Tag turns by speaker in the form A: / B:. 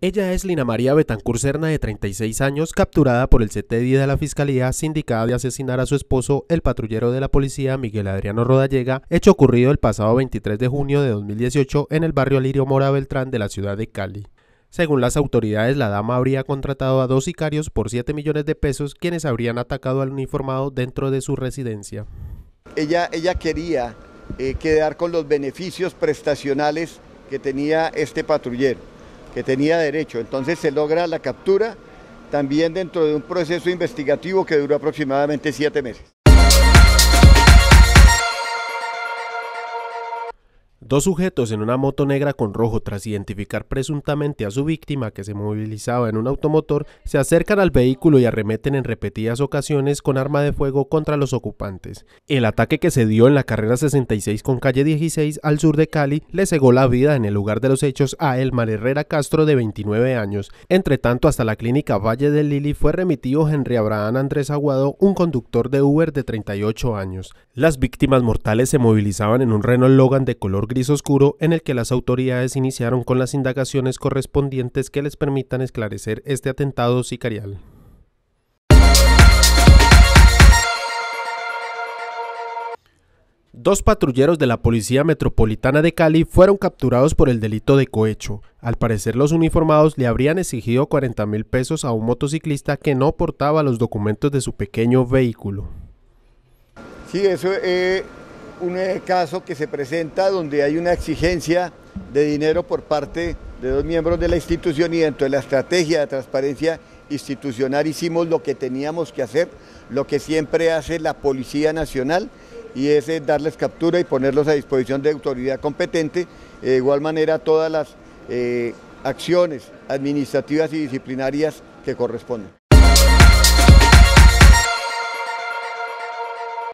A: Ella es Lina María Betancur Cerna, de 36 años, capturada por el CTD de la Fiscalía, sindicada de asesinar a su esposo, el patrullero de la policía Miguel Adriano Rodallega, hecho ocurrido el pasado 23 de junio de 2018 en el barrio Lirio Mora Beltrán de la ciudad de Cali. Según las autoridades, la dama habría contratado a dos sicarios por 7 millones de pesos, quienes habrían atacado al uniformado dentro de su residencia.
B: Ella, ella quería eh, quedar con los beneficios prestacionales que tenía este patrullero que tenía derecho. Entonces se logra la captura también dentro de un proceso investigativo que duró aproximadamente siete meses.
A: Dos sujetos en una moto negra con rojo tras identificar presuntamente a su víctima que se movilizaba en un automotor se acercan al vehículo y arremeten en repetidas ocasiones con arma de fuego contra los ocupantes. El ataque que se dio en la carrera 66 con calle 16 al sur de Cali le cegó la vida en el lugar de los hechos a Elmar Herrera Castro de 29 años. Entretanto, hasta la clínica Valle del Lili fue remitido Henry Abraham Andrés Aguado, un conductor de Uber de 38 años. Las víctimas mortales se movilizaban en un Renault Logan de color gris oscuro en el que las autoridades iniciaron con las indagaciones correspondientes que les permitan esclarecer este atentado sicarial. Dos patrulleros de la Policía Metropolitana de Cali fueron capturados por el delito de cohecho. Al parecer los uniformados le habrían exigido 40 mil pesos a un motociclista que no portaba los documentos de su pequeño
B: vehículo. Sí, eso eh, un eh, caso que se presenta donde hay una exigencia de dinero por parte de dos miembros de la institución y dentro de la estrategia de transparencia institucional hicimos lo que teníamos que hacer, lo que siempre hace la Policía Nacional y es eh, darles captura y ponerlos a disposición de autoridad competente. De igual manera todas las eh, acciones administrativas y disciplinarias que corresponden.